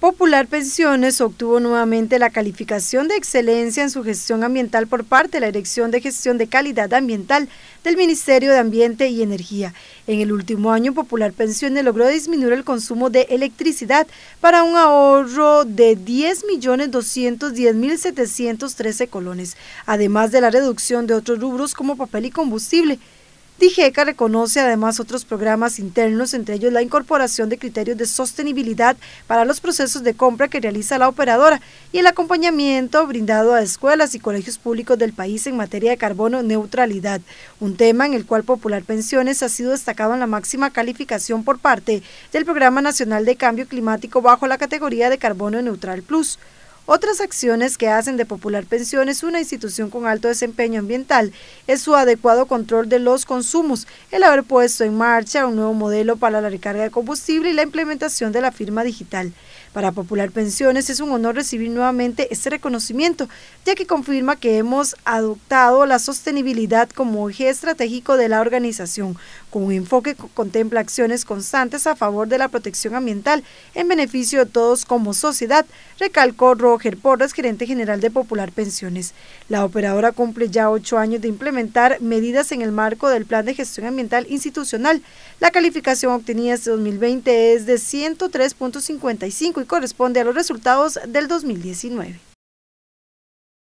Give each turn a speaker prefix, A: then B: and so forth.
A: Popular Pensiones obtuvo nuevamente la calificación de excelencia en su gestión ambiental por parte de la Dirección de Gestión de Calidad Ambiental del Ministerio de Ambiente y Energía. En el último año, Popular Pensiones logró disminuir el consumo de electricidad para un ahorro de 10.210.713 colones, además de la reducción de otros rubros como papel y combustible. DIGECA reconoce además otros programas internos, entre ellos la incorporación de criterios de sostenibilidad para los procesos de compra que realiza la operadora y el acompañamiento brindado a escuelas y colegios públicos del país en materia de carbono neutralidad, un tema en el cual Popular Pensiones ha sido destacado en la máxima calificación por parte del Programa Nacional de Cambio Climático bajo la categoría de Carbono Neutral Plus. Otras acciones que hacen de Popular Pensiones una institución con alto desempeño ambiental es su adecuado control de los consumos, el haber puesto en marcha un nuevo modelo para la recarga de combustible y la implementación de la firma digital. Para Popular Pensiones es un honor recibir nuevamente este reconocimiento, ya que confirma que hemos adoptado la sostenibilidad como eje estratégico de la organización, con un enfoque que contempla acciones constantes a favor de la protección ambiental en beneficio de todos como sociedad, recalcó Rojas gerente general de Popular Pensiones. La operadora cumple ya ocho años de implementar medidas en el marco del Plan de Gestión Ambiental Institucional. La calificación obtenida este 2020 es de 103.55 y corresponde a los resultados del 2019.